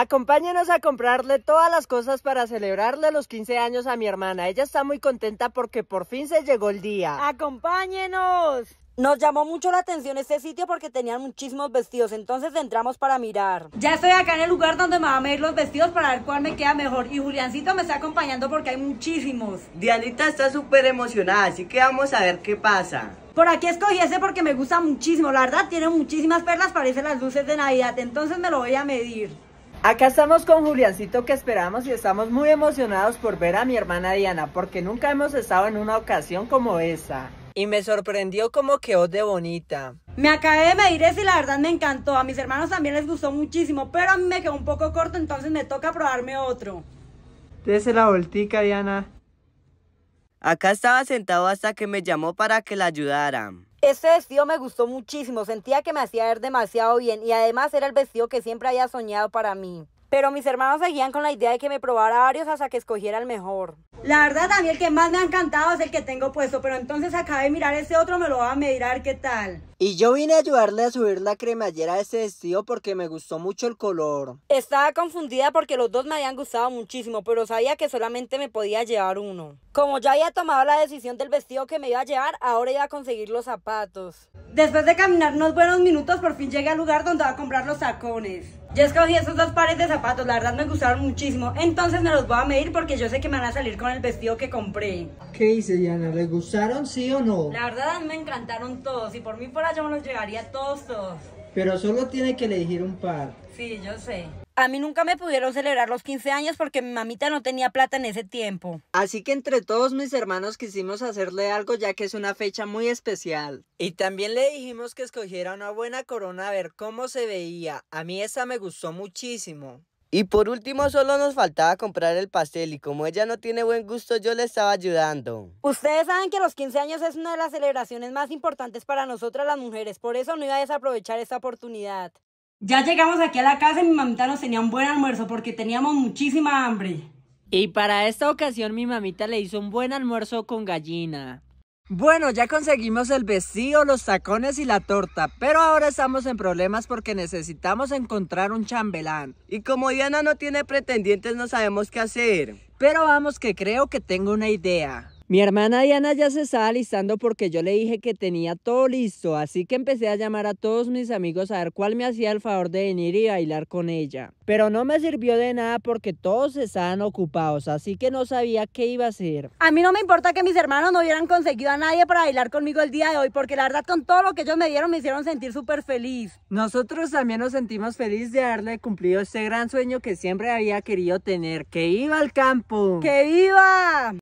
Acompáñenos a comprarle todas las cosas para celebrarle los 15 años a mi hermana. Ella está muy contenta porque por fin se llegó el día. ¡Acompáñenos! Nos llamó mucho la atención este sitio porque tenían muchísimos vestidos, entonces entramos para mirar. Ya estoy acá en el lugar donde me van a medir los vestidos para ver cuál me queda mejor. Y Juliancito me está acompañando porque hay muchísimos. Dianita está súper emocionada, así que vamos a ver qué pasa. Por aquí escogí ese porque me gusta muchísimo. La verdad, tiene muchísimas perlas, parece las luces de Navidad. Entonces me lo voy a medir. Acá estamos con Juliancito que esperamos y estamos muy emocionados por ver a mi hermana Diana porque nunca hemos estado en una ocasión como esa. Y me sorprendió como quedó de bonita. Me acabé de medir eso y la verdad me encantó. A mis hermanos también les gustó muchísimo, pero a mí me quedó un poco corto, entonces me toca probarme otro. Dese la voltica, Diana. Acá estaba sentado hasta que me llamó para que la ayudara. Este vestido me gustó muchísimo, sentía que me hacía ver demasiado bien y además era el vestido que siempre había soñado para mí. Pero mis hermanos seguían con la idea de que me probara varios hasta que escogiera el mejor. La verdad, también el que más me ha encantado es el que tengo puesto, pero entonces acabé de mirar ese otro, me lo voy a medir qué tal. Y yo vine a ayudarle a subir la cremallera de ese vestido porque me gustó mucho el color. Estaba confundida porque los dos me habían gustado muchísimo, pero sabía que solamente me podía llevar uno. Como ya había tomado la decisión del vestido que me iba a llevar, ahora iba a conseguir los zapatos. Después de caminar unos buenos minutos, por fin llegué al lugar donde va a comprar los tacones. Ya escogí esos dos pares de zapatos, la verdad me gustaron muchísimo, entonces me los voy a medir porque yo sé que me van a salir con el vestido que compré. ¿Qué dice Diana? ¿Les gustaron, sí o no? La verdad me encantaron todos. y por mí por yo me los llevaría todos, todos. Pero solo tiene que elegir un par. Sí, yo sé. A mí nunca me pudieron celebrar los 15 años porque mi mamita no tenía plata en ese tiempo. Así que entre todos mis hermanos quisimos hacerle algo ya que es una fecha muy especial. Y también le dijimos que escogiera una buena corona a ver cómo se veía. A mí esa me gustó muchísimo. Y por último, solo nos faltaba comprar el pastel y como ella no tiene buen gusto, yo le estaba ayudando. Ustedes saben que los 15 años es una de las celebraciones más importantes para nosotras las mujeres, por eso no iba a desaprovechar esta oportunidad. Ya llegamos aquí a la casa y mi mamita nos tenía un buen almuerzo porque teníamos muchísima hambre. Y para esta ocasión mi mamita le hizo un buen almuerzo con gallina. Bueno, ya conseguimos el vestido, los tacones y la torta, pero ahora estamos en problemas porque necesitamos encontrar un chambelán. Y como Diana no tiene pretendientes, no sabemos qué hacer. Pero vamos que creo que tengo una idea. Mi hermana Diana ya se estaba listando porque yo le dije que tenía todo listo, así que empecé a llamar a todos mis amigos a ver cuál me hacía el favor de venir y bailar con ella. Pero no me sirvió de nada porque todos estaban ocupados, así que no sabía qué iba a hacer. A mí no me importa que mis hermanos no hubieran conseguido a nadie para bailar conmigo el día de hoy, porque la verdad con todo lo que ellos me dieron me hicieron sentir súper feliz. Nosotros también nos sentimos felices de haberle cumplido este gran sueño que siempre había querido tener. ¡Que iba al campo! ¡Que viva!